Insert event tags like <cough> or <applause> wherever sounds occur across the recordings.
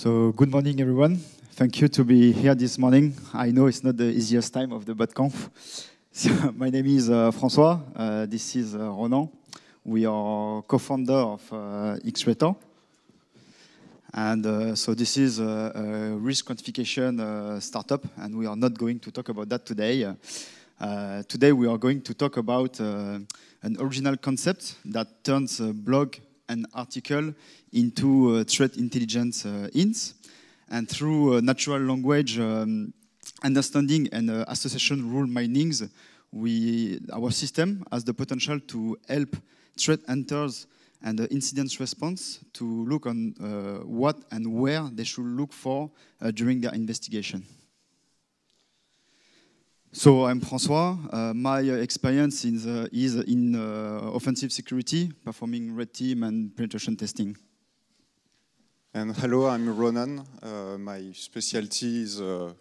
So good morning, everyone. Thank you to be here this morning. I know it's not the easiest time of the BotConf. <laughs> So my name is uh, François. Uh, this is uh, Ronan. We are co-founder of uh, Xretor. And uh, so this is a, a risk quantification uh, startup, and we are not going to talk about that today. Uh, today we are going to talk about an original concept that turns blog an article into uh, threat intelligence uh, ins, And through uh, natural language um, understanding and association rule minings, we, our system has the potential to help threat hunters and the incident response to look on uh, what and where they should look for uh, during their investigation. So I'm Francois. Uh, my experience in the, uh, is in uh, offensive security, performing red team and penetration testing. And hello, I'm Ronan. Uh, my specialty is uh,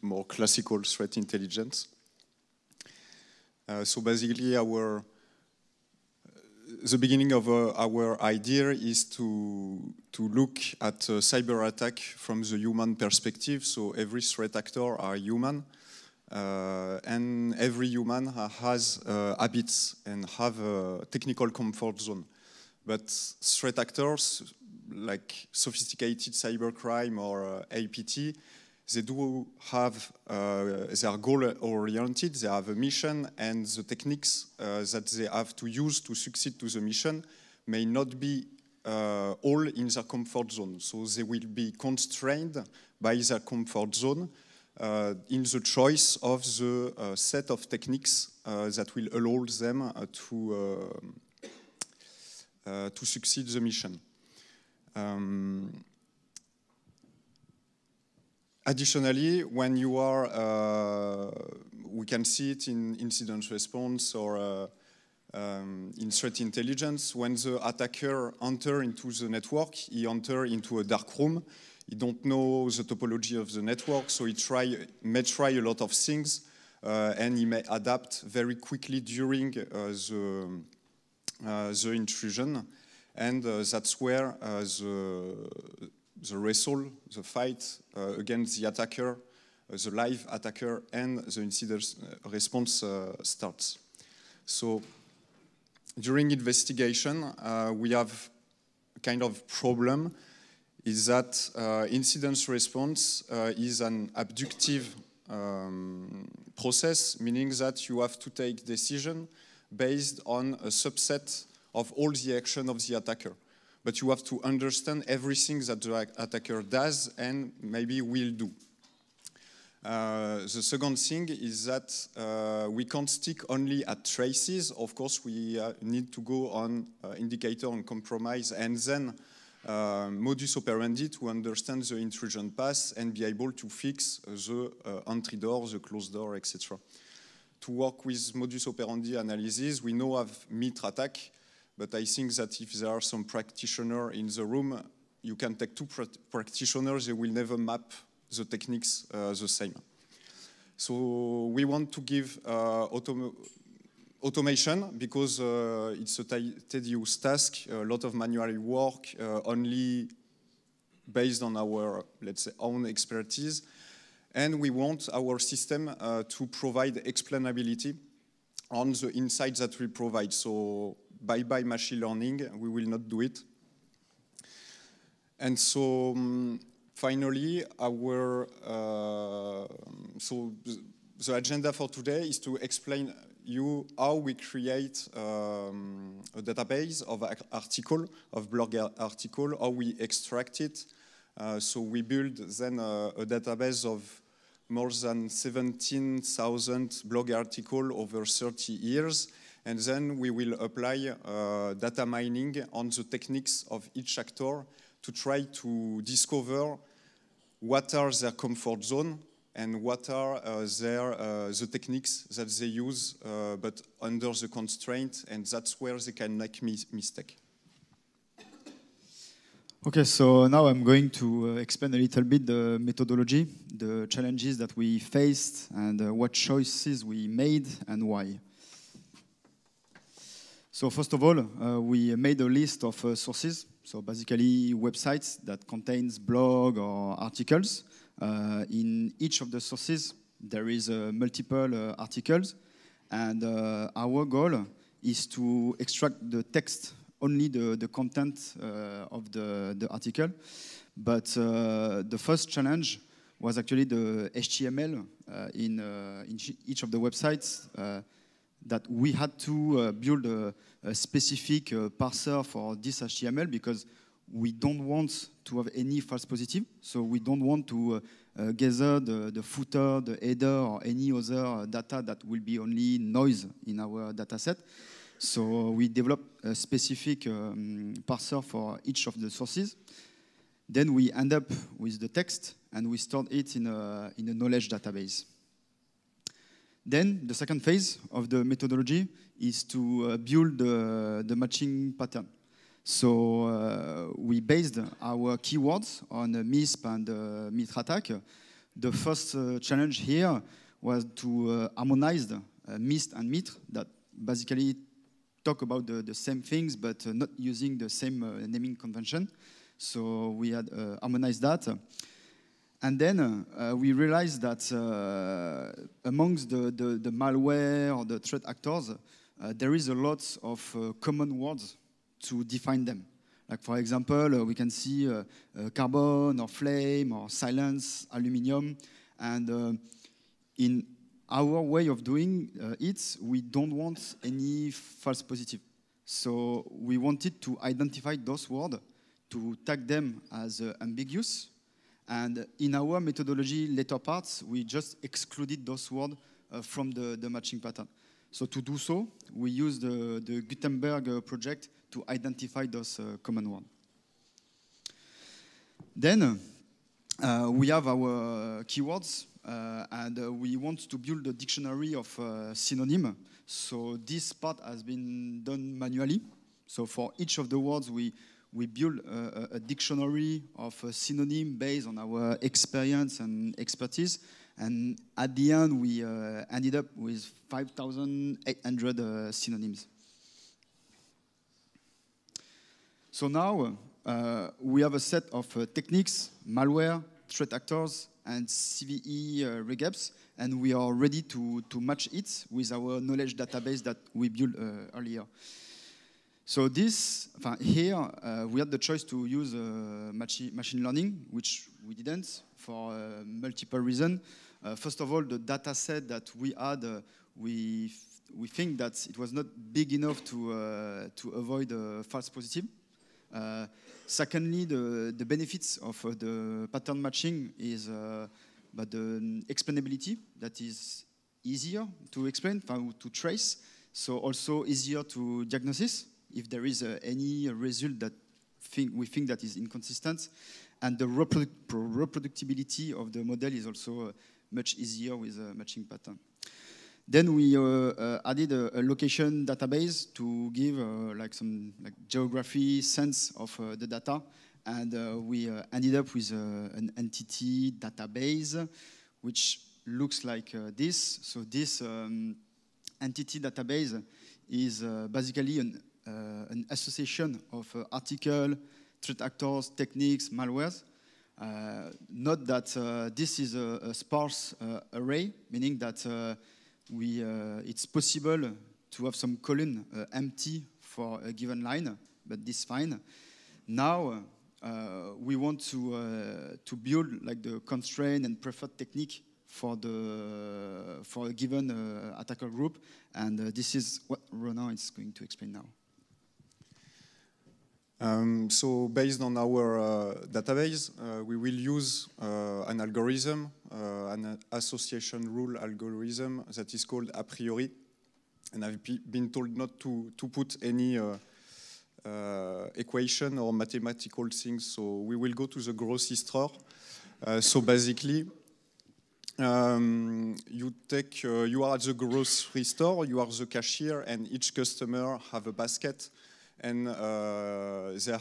more classical threat intelligence. Uh, so basically, our the beginning of our idea is to to look at cyber attack from the human perspective. So every threat actor are human uh, and every human has uh, habits and have a technical comfort zone. But threat actors, like sophisticated cybercrime or uh, APT, they do have, uh, they are goal oriented, they have a mission and the techniques uh, that they have to use to succeed to the mission may not be uh, all in their comfort zone. So they will be constrained by their comfort zone uh, in the choice of the uh, set of techniques uh, that will allow them to, to succeed the mission. Um, Additionally, when you are, uh, we can see it in incident response or uh, um, in threat intelligence, when the attacker enter into the network, he enter into a dark room it don't know the topology of the network, so it try, may try a lot of things, uh, and it may adapt very quickly during uh, the, uh, the intrusion. And that's where the, the wrestle, the fight against the attacker the live attacker and the incident response uh, starts. So during investigation, uh, we have kind of problem is that uh, incidence response uh, is an abductive um, process, meaning that you have to take decision based on a subset of all the action of the attacker. But you have to understand everything that the attacker does and maybe will do. Uh, the second thing is that uh, we can't stick only at traces. Of course, we uh, need to go on uh, indicator and compromise and then uh, modus operandi to understand the intrusion path and be able to fix the uh, entry door, the closed door, etc. To work with modus operandi analysis, we know of MITRE attack, but I think that if there are some practitioner in the room, you can take two practitioners, they will never map the techniques uh, the same. So we want to give uh, automation because uh, it's a tedious task, a lot of manual work, uh, only based on our, let's say, own expertise. And we want our system uh, to provide explainability on the insights that we provide. So bye-bye machine learning, we will not do it. And so um, finally, our, uh, so the agenda for today is to explain you how we create um, a database of article, of blog article, how we extract it. Uh, so we build then a, a database of more than 17,000 blog article over 30 years. And then we will apply uh, data mining on the techniques of each actor to try to discover what are their comfort zone and what are uh, their, uh, the techniques that they use, uh, but under the constraint, and that's where they can make mistake. Okay, so now I'm going to uh, explain a little bit the methodology, the challenges that we faced, and uh, what choices we made and why. So first of all, uh, we made a list of sources, so basically websites that contains blog or articles, uh, in each of the sources, there is uh, multiple uh, articles, and our goal is to extract the text, only the, the content of the, the article. But the first challenge was actually the HTML in, in each of the websites that we had to uh, build a, a specific uh, parser for this HTML because we don't want to have any false positive. So we don't want to uh, uh, gather the, the, footer, the header, or any other data that will be only noise in our data set. So uh, we develop a specific um, parser for each of the sources. Then we end up with the text, and we store it in a, in a knowledge database. Then the second phase of the methodology is to uh, build uh, the matching pattern. So uh, we based our keywords on MISP and MITRE attack. The first uh, challenge here was to uh, harmonize MISP and MITRE that basically talk about the, the same things but not using the same naming convention. So we had harmonized that. And then uh, we realized that uh, amongst the, the, the, malware or the threat actors, uh, there is a lot of common words to define them. Like for example, uh, we can see uh, uh, carbon or flame or silence, aluminium, and uh, in our way of doing uh, it, we don't want any false positive. So we wanted to identify those words, to tag them as uh, ambiguous, and in our methodology later parts, we just excluded those words from the, the matching pattern. So to do so, we use the, the Gutenberg uh, project to identify those uh, common ones. Then uh, uh, we have our keywords, uh, and uh, we want to build a dictionary of synonym. So this part has been done manually. So for each of the words, we we build a, a dictionary of synonym based on our experience and expertise. And at the end, we uh, ended up with 5,800 uh, synonyms. So now uh, we have a set of uh, techniques, malware, threat actors, and CVE uh, regaps, and we are ready to, to match it with our knowledge database that we built uh, earlier. So this, here, uh, we had the choice to use uh, machine learning, which we didn't for uh, multiple reasons. Uh, first of all, the data set that we had, uh, we, we think that it was not big enough to, uh, to avoid false positive. secondly, the, the benefits of the pattern matching is but the explainability that is easier to explain, to trace, so also easier to diagnosis if there is uh, any result that think we think that is inconsistent. And the reprodu reproducibility of the model is also uh, much easier with a matching pattern. Then we uh, uh, added a, a, location database to give like some like geography sense of the data. And we ended up with an entity database, which looks like uh, this. So this um, entity database is uh, basically an uh, an association of uh, article, threat actors, techniques, malwares. Uh, note that uh, this is a, a sparse array, meaning that we, it's possible to have some column empty for a given line, but this fine. Now, uh, we want to uh, to build like the constraint and preferred technique for the for a given uh, attacker group, and this is what Ronan is going to explain now. Um, so based on our uh, database, uh, we will use uh, an algorithm, uh, an association rule algorithm that is called a priori. And I've been told not to, to put any uh, uh, equation or mathematical things, so we will go to the store. so basically, um, you take, you are at the grocery store, you are the cashier, and each customer have a basket and uh, they,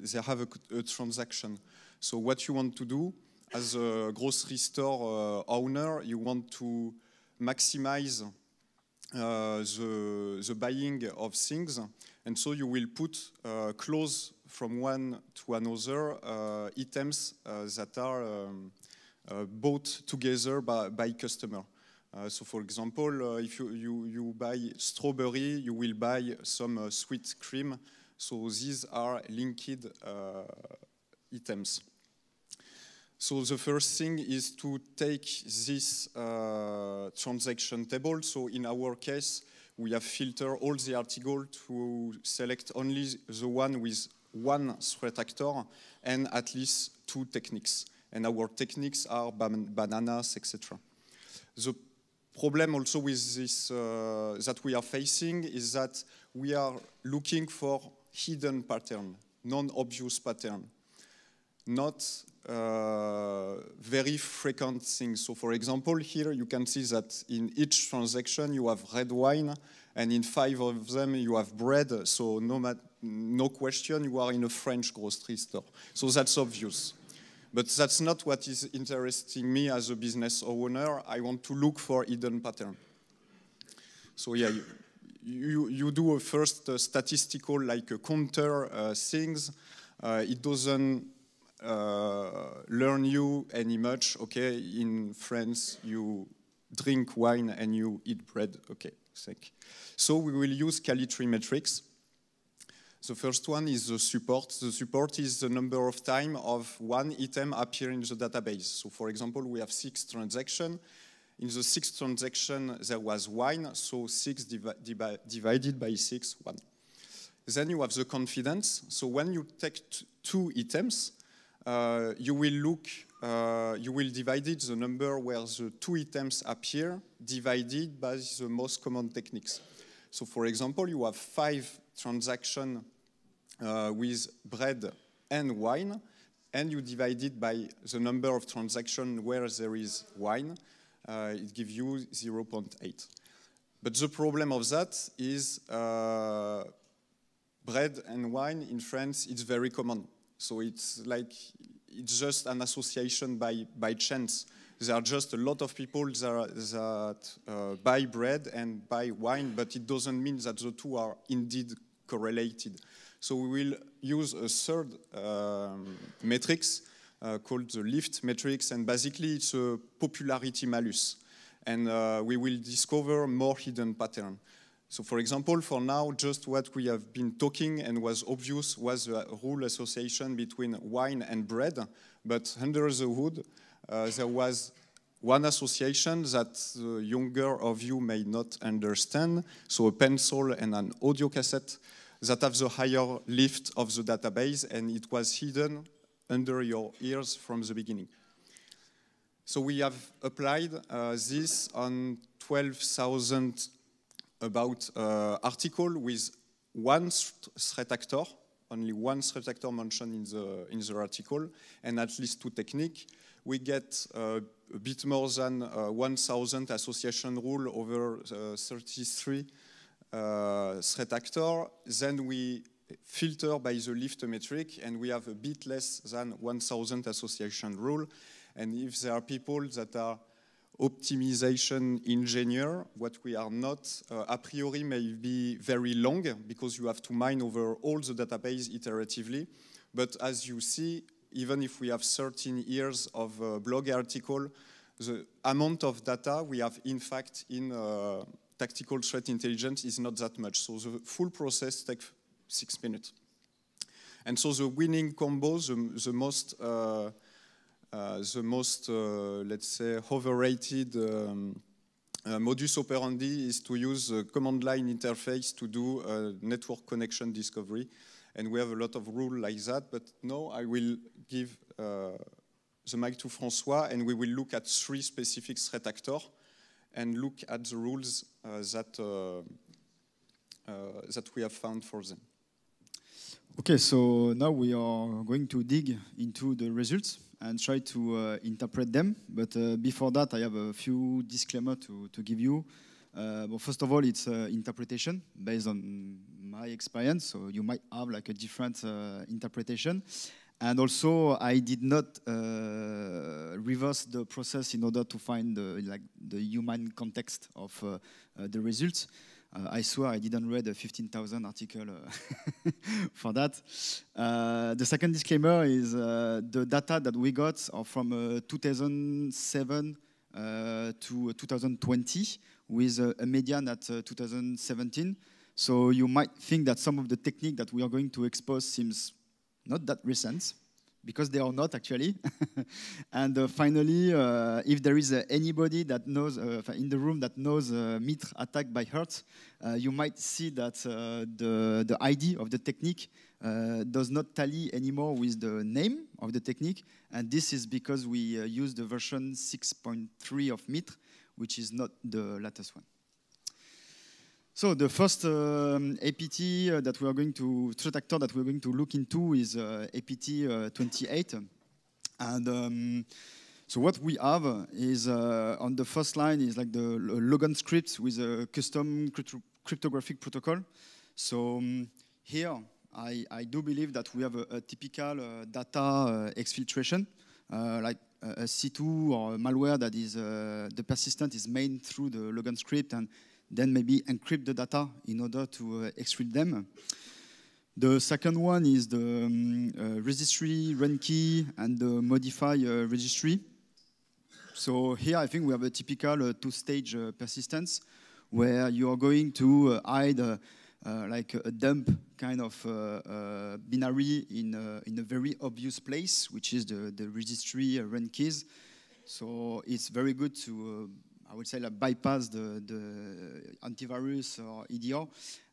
they have a, a, transaction. So what you want to do as a grocery store uh, owner, you want to maximize uh, the, the buying of things. And so you will put close from one to another items that are um, uh, bought together by, by customer. Uh, so for example, uh, if you, you, you buy strawberry, you will buy some uh, sweet cream. So these are linked uh, items. So the first thing is to take this uh, transaction table. So in our case, we have filtered all the articles to select only the one with one threat actor and at least two techniques. And our techniques are ban bananas, etc. The problem also with this uh, that we are facing is that we are looking for hidden pattern, non-obvious pattern, not uh, very frequent things. So for example, here you can see that in each transaction you have red wine and in five of them you have bread, so no, no question you are in a French grocery store. So that's obvious. But that's not what is interesting me as a business owner. I want to look for hidden pattern. So yeah, you, you, you do a first uh, statistical like a uh, counter uh, things. Uh, it doesn't uh, learn you any much. Okay, in France you drink wine and you eat bread. Okay, thank. So we will use Calitri metrics. The first one is the support. The support is the number of time of one item appear in the database. So for example, we have six transactions. In the sixth transaction, there was one, so six divi divi divided by six, one. Then you have the confidence. So when you take two items, uh, you will look, uh, you will divide it, the number where the two items appear divided by the most common techniques. So for example, you have five transactions uh, with bread and wine, and you divide it by the number of transactions where there is wine, uh, it gives you 0.8. But the problem of that is uh, bread and wine in France, it's very common. So it's like, it's just an association by, by chance. There are just a lot of people that, that uh, buy bread and buy wine, but it doesn't mean that the two are indeed correlated. So we will use a third um, matrix uh, called the lift matrix, and basically it's a popularity malus. And uh, we will discover more hidden patterns. So for example, for now, just what we have been talking and was obvious was the rule association between wine and bread, but under the hood, uh, there was one association that the younger of you may not understand, so a pencil and an audio cassette that have the higher lift of the database and it was hidden under your ears from the beginning. So we have applied uh, this on 12,000 about uh, article with one threat actor, only one threat actor mentioned in the, in the article, and at least two technique. We get uh, a bit more than uh, 1,000 association rule over uh, 33 uh, threat actor, then we filter by the lift metric and we have a bit less than 1000 association rule. And if there are people that are optimization engineer, what we are not, uh, a priori may be very long because you have to mine over all the database iteratively. But as you see, even if we have 13 years of uh, blog article, the amount of data we have in fact in uh, tactical threat intelligence is not that much. So the full process takes six minutes. And so the winning combo, the, the most, uh, uh, the most uh, let's say, overrated um, uh, modus operandi is to use the command line interface to do uh, network connection discovery. And we have a lot of rules like that, but now I will give the mic to Francois and we will look at three specific threat actors and look at the rules uh, that, uh, uh, that we have found for them. Okay, so now we are going to dig into the results and try to uh, interpret them. But uh, before that, I have a few disclaimers to, to give you. Uh, well, first of all, it's interpretation based on my experience, so you might have like a different interpretation. And also, I did not uh, reverse the process in order to find the, like, the human context of uh, uh, the results. Uh, I swear I didn't read a 15,000 article uh, <laughs> for that. Uh, the second disclaimer is the data that we got are from 2007 to 2020 with a median at 2017. So you might think that some of the technique that we are going to expose seems not that recent, because they are not actually. <laughs> and uh, finally, uh, if there is uh, anybody that knows uh, in the room that knows uh, Mitre attack by Hertz, uh, you might see that the, the ID of the technique does not tally anymore with the name of the technique. And this is because we use the version 6.3 of Mitre, which is not the latest one. So the first um, APT uh, that we are going to threat actor that we are going to look into is uh, APT uh, 28, and um, so what we have is uh, on the first line is like the Logan script with a custom crypto cryptographic protocol. So um, here I, I, do believe that we have a, a typical uh, data exfiltration, like a C2 or a malware that is the persistent is made through the Logan script and then maybe encrypt the data in order to uh, extract them. The second one is the um, uh, registry, run key, and the modify uh, registry. So here I think we have a typical two-stage persistence where you are going to hide uh, like a dump kind of uh, uh, binary in a, in a very obvious place, which is the, the registry run keys. So it's very good to I would say, like bypass the, the antivirus or EDR.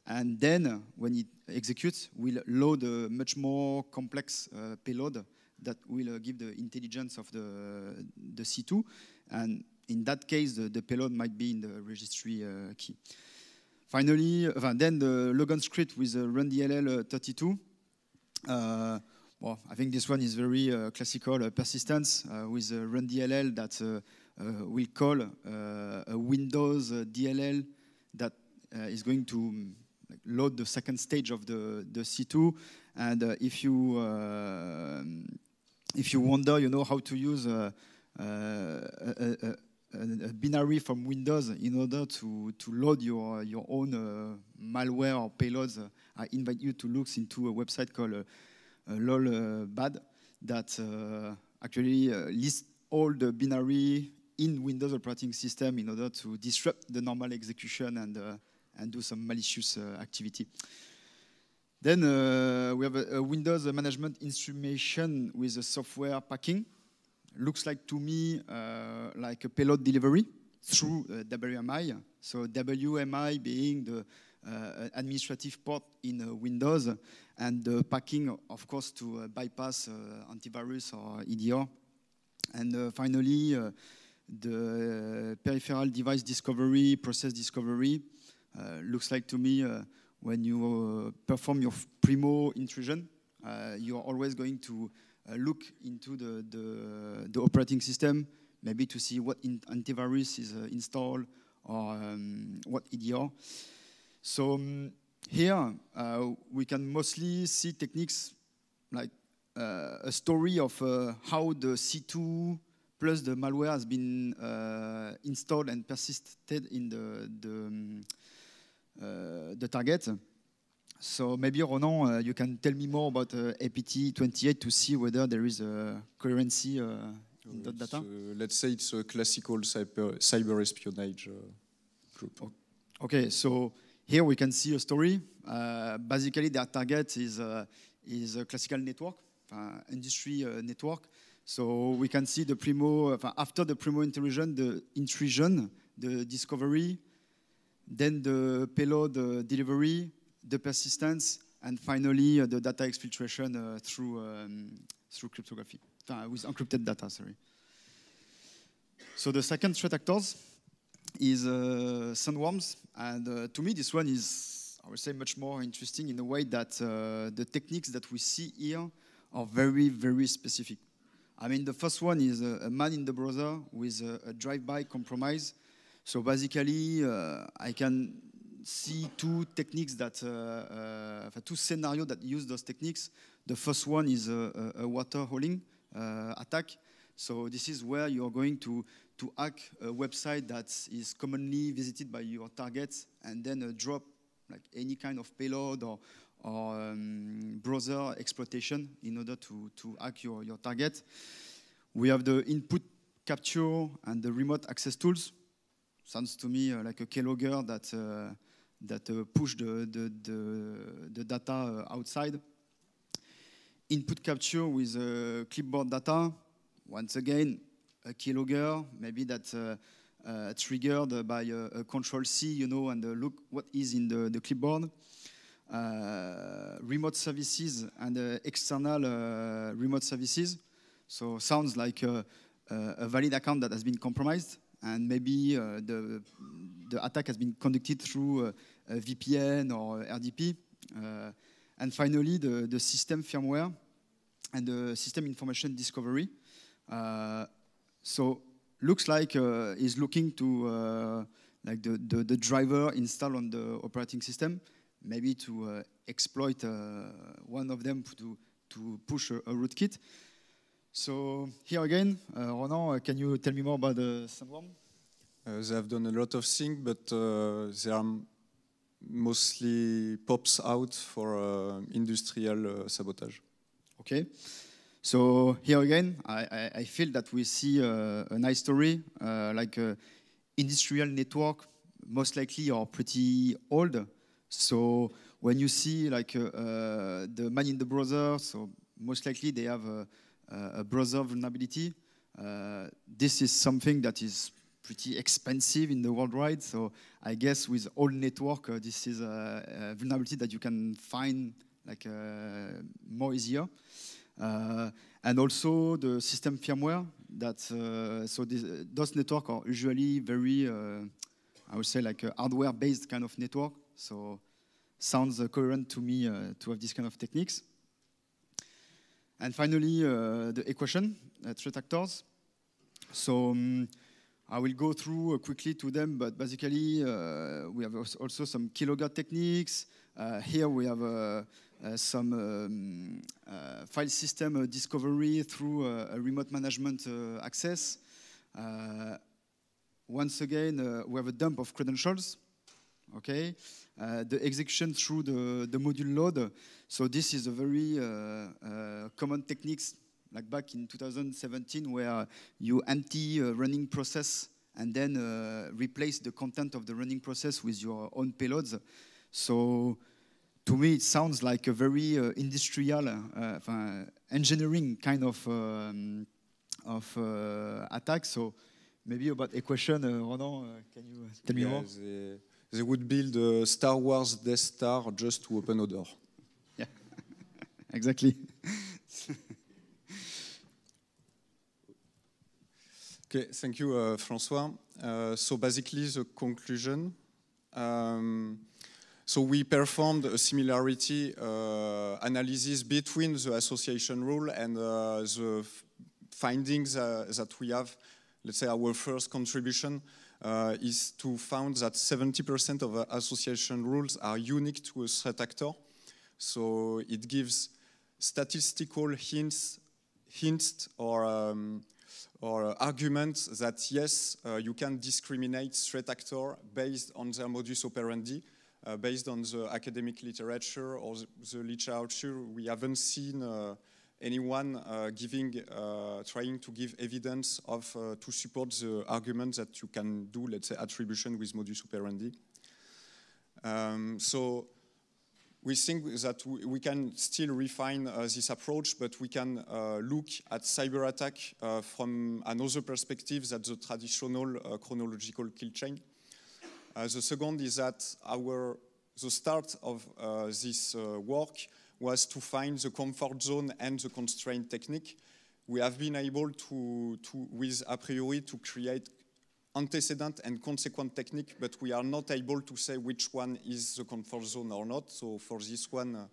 And then when it executes, we'll load a much more complex uh, payload that will uh, give the intelligence of the, the C2. And in that case, the, the payload might be in the registry uh, key. Finally, uh, then the logon script with uh, run uh, rundll32. well, I think this one is very classical persistence with uh, rundll that uh, will call uh, a Windows uh, DLL that is going to um, load the second stage of the, the C2. And if you if you wonder, you know how to use a, a, a, a, binary from Windows in order to, to load your your own uh, malware or payloads. I invite you to look into a website called uh, LolBad that actually lists all the binary in Windows operating system in order to disrupt the normal execution and, uh, and do some malicious uh, activity. Then uh, we have a, a, Windows management instrumentation with a software packing. Looks like to me uh, like a payload delivery through WMI. So WMI being the uh, administrative port in uh, Windows and the uh, packing, of course, to bypass antivirus or EDR. And finally, the uh, peripheral device discovery, process discovery, uh, looks like to me uh, when you perform your primo intrusion, you're always going to look into the, the, the, operating system, maybe to see what antivirus is installed or um, what EDR. So um, here uh, we can mostly see techniques like uh, a story of uh, how the C2 Plus, the malware has been uh, installed and persisted in the the, um, uh, the target. So maybe Ronan, uh, you can tell me more about uh, APT28 to see whether there is a currency uh, in that data. Uh, let's say it's a classical cyber cyber espionage group. Okay, so here we can see a story. basically, their target is is a classical network, industry network so we can see the primo, after the primo intrusion, the intrusion, the discovery, then the payload uh, delivery, the persistence, and finally uh, the data exfiltration uh, through, um, through cryptography, uh, with encrypted data, sorry. So the second threat actors is uh, sandworms. And to me, this one is, I would say, much more interesting in the way that the techniques that we see here are very, very specific. I mean, the first one is a, a man in the browser with a, a drive-by compromise. So basically, uh, I can see two techniques that, uh, uh, two scenarios that use those techniques. The first one is a, a water hauling uh, attack. So this is where you're going to, to hack a website that is commonly visited by your targets and then uh, drop like any kind of payload or or um, browser exploitation in order to, to hack your, your target. We have the input capture and the remote access tools. Sounds to me uh, like a keylogger that, uh, that uh, push the, the, the, the data uh, outside. Input capture with uh, clipboard data. Once again, a keylogger, maybe that uh, triggered by a, a, control C, you know, and look what is in the, the clipboard. Uh, remote services and uh, external uh, remote services. So sounds like a, a, valid account that has been compromised, and maybe the, the attack has been conducted through VPN or RDP. and finally, the, the system firmware and the system information discovery. Uh, so looks like uh, is looking to uh, like the, the, the, driver installed on the operating system maybe to uh, exploit uh, one of them to, to push a, a rootkit. So here again, uh, Ronan, can you tell me more about the sandworm? they have done a lot of things, but they are mostly pops out for industrial sabotage. Okay. So here again, I, I, I, feel that we see uh, a nice story, uh, like uh, industrial network, most likely are pretty old. So when you see like uh, uh, the man in the browser, so most likely they have a, a browser vulnerability. Uh, this is something that is pretty expensive in the world So I guess with all network, uh, this is a, a, vulnerability that you can find like uh, more easier. Uh, and also the system firmware that so this, those network are usually very I would say like hardware based kind of network. So sounds uh, coherent to me uh, to have this kind of techniques. And finally, uh, the equation, threat actors. So um, I will go through quickly to them, but basically we have also some kilogat techniques. here we have uh, some um, uh, file system uh, discovery through remote management access. once again, we have a dump of credentials okay? Uh, the execution through the, the module load. So this is a very uh, uh common technique, like back in 2017 where you empty a running process and then uh, replace the content of the running process with your own payloads. So to me, it sounds like a very uh, industrial, engineering kind of, um, of attack. So maybe about equation, uh, Ronan, uh, can you tell me more? The, they would build a Star Wars Death Star just to open a door. Yeah, <laughs> exactly. <laughs> okay, thank you, uh, Francois. Uh, so basically, the conclusion. Um, so we performed a similarity uh, analysis between the association rule and uh, the findings uh, that we have, let's say our first contribution uh, is to found that 70% of association rules are unique to a threat actor. So it gives statistical hints, hints or, um, or arguments that yes, uh, you can discriminate threat actor based on their modus operandi, uh, based on the academic literature or the, the literature we haven't seen uh, anyone uh, giving, uh, trying to give evidence of, uh, to support the argument that you can do, let's say, attribution with modus operandi. Um, so we think that we, we can still refine uh, this approach, but we can uh, look at cyber attack uh, from another perspective than the traditional chronological kill chain. the second is that our the start of this work was to find the comfort zone and the constraint technique. We have been able to, to with a priori, to create antecedent and consequent technique, but we are not able to say which one is the comfort zone or not. So for this one, uh,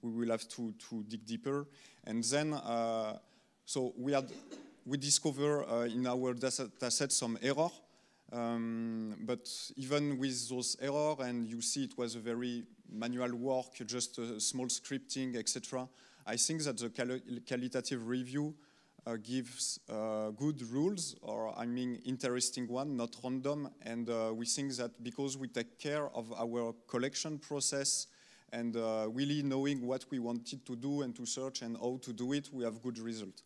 we will have to, to dig deeper. And then, uh, so we had, we discover uh, in our data set some error, um, but even with those errors, and you see it was a very manual work, just small scripting, etc. I think that the quali qualitative review uh, gives uh, good rules, or I mean interesting one, not random. And uh, we think that because we take care of our collection process and uh, really knowing what we wanted to do and to search and how to do it, we have good results.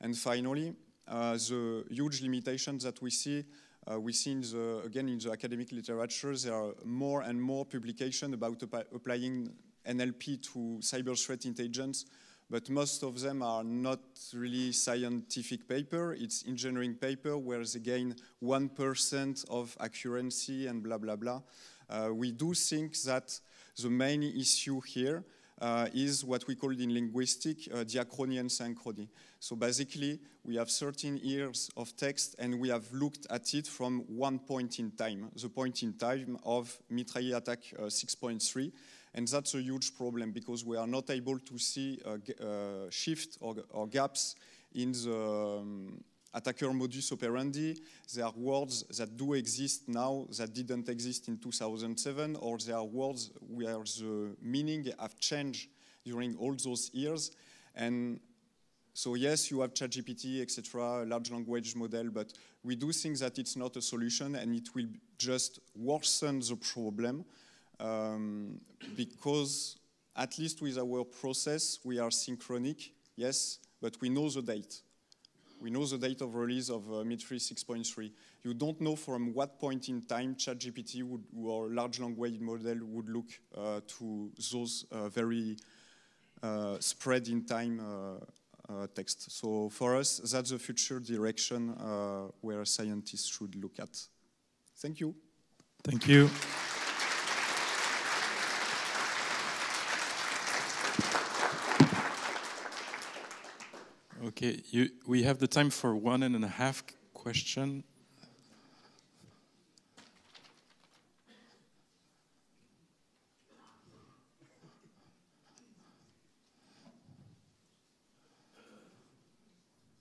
And finally, uh, the huge limitation that we see uh, we see, in the, again, in the academic literature, there are more and more publications about applying NLP to cyber threat intelligence, but most of them are not really scientific paper. It's engineering paper where they gain 1% of accuracy and blah, blah, blah. Uh, we do think that the main issue here uh, is what we call in linguistic uh, diachrony and synchrony. So basically, we have 13 years of text and we have looked at it from one point in time, the point in time of Mitraille attack uh, 6.3. And that's a huge problem because we are not able to see shifts uh, uh, shift or, or, gaps in the, um, attacker modus operandi. There are words that do exist now that didn't exist in 2007, or there are words where the meaning have changed during all those years. And so yes, you have ChatGPT, etc., a large language model, but we do think that it's not a solution and it will just worsen the problem um, because at least with our process, we are synchronic, yes, but we know the date. We know the date of release of uh, Mitri 6.3. You don't know from what point in time ChatGPT would, or large language model would look uh, to those uh, very uh, spread in time uh, uh, text. So for us, that's the future direction where scientists should look at. Thank you. Thank you. Okay, you, we have the time for one and a half question.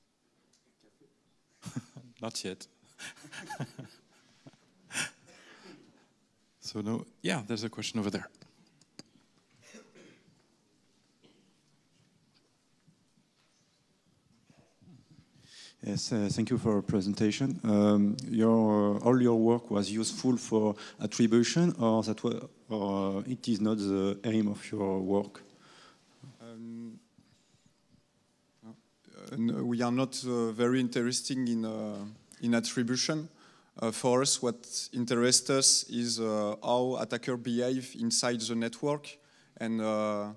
<laughs> Not yet. <laughs> so no, yeah, there's a question over there. Yes, uh, thank you for your presentation. Um, your, uh, all your work was useful for attribution, or that or uh, it is not the aim of your work? Um, we are not uh, very interested in, uh, in attribution. Uh, for us, what interests us is how attacker behave inside the network and um,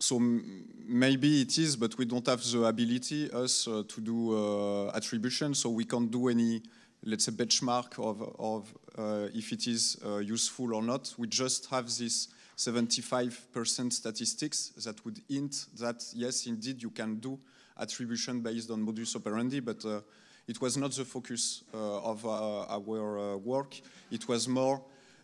so maybe it is, but we don't have the ability us uh, to do uh, attribution, so we can't do any, let's say, benchmark of, of uh, if it is uh, useful or not. We just have this 75% statistics that would hint that yes, indeed, you can do attribution based on modus operandi, but uh, it was not the focus uh, of our work. It was more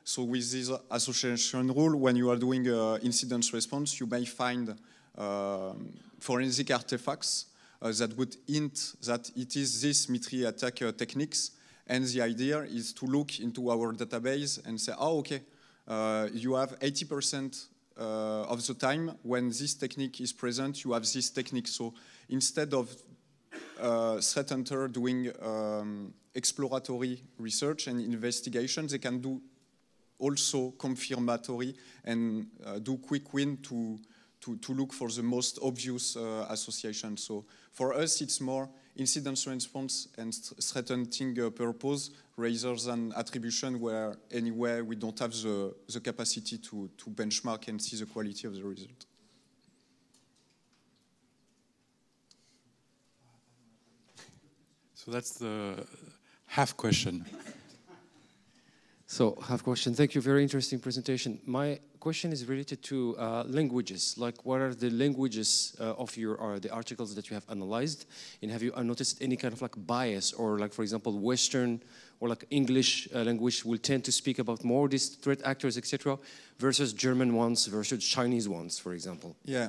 so with this association rule, when you are doing uh, incident response, you may find um, forensic artifacts uh, that would hint that it is this Mitri attack uh, techniques. And the idea is to look into our database and say, oh, okay, you have 80% uh, of the time when this technique is present, you have this technique. So instead of uh, threat hunter doing um, exploratory research and investigation, they can do also confirmatory and uh, do quick win to, to, to look for the most obvious uh, association. So for us, it's more incident response and threatening uh, purpose rather than attribution where anywhere we don't have the, the capacity to, to benchmark and see the quality of the result. So that's the half question. So, have question. Thank you. Very interesting presentation. My question is related to uh, languages. Like, what are the languages uh, of your or uh, the articles that you have analyzed? And have you uh, noticed any kind of like bias, or like, for example, Western or like English uh, language will tend to speak about more these threat actors, etc., versus German ones versus Chinese ones, for example? Yeah.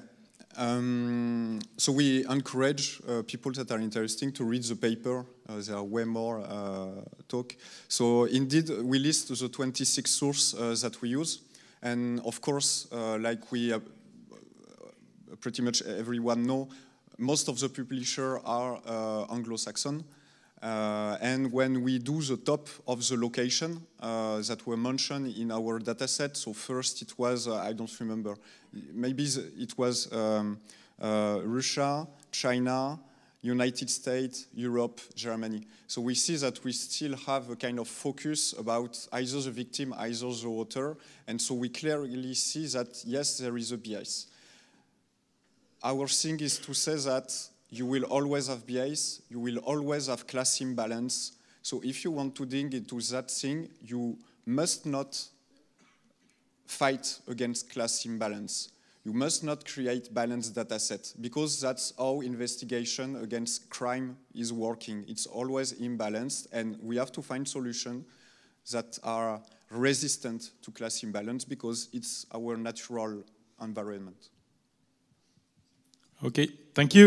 Um, so we encourage uh, people that are interesting to read the paper. Uh, there are way more uh, talk. So indeed, we list the 26 sources uh, that we use. And of course, uh, like we uh, pretty much everyone know, most of the publishers are Anglo-Saxon. Uh, and when we do the top of the location uh, that were mentioned in our data set, so first it was, uh, I don't remember, maybe it was um, uh, Russia, China, United States, Europe, Germany. So we see that we still have a kind of focus about either the victim, either the author, and so we clearly see that yes, there is a bias. Our thing is to say that you will always have bias, you will always have class imbalance. So if you want to dig into that thing, you must not fight against class imbalance. You must not create balanced data set because that's how investigation against crime is working. It's always imbalanced and we have to find solutions that are resistant to class imbalance because it's our natural environment. Okay, thank you.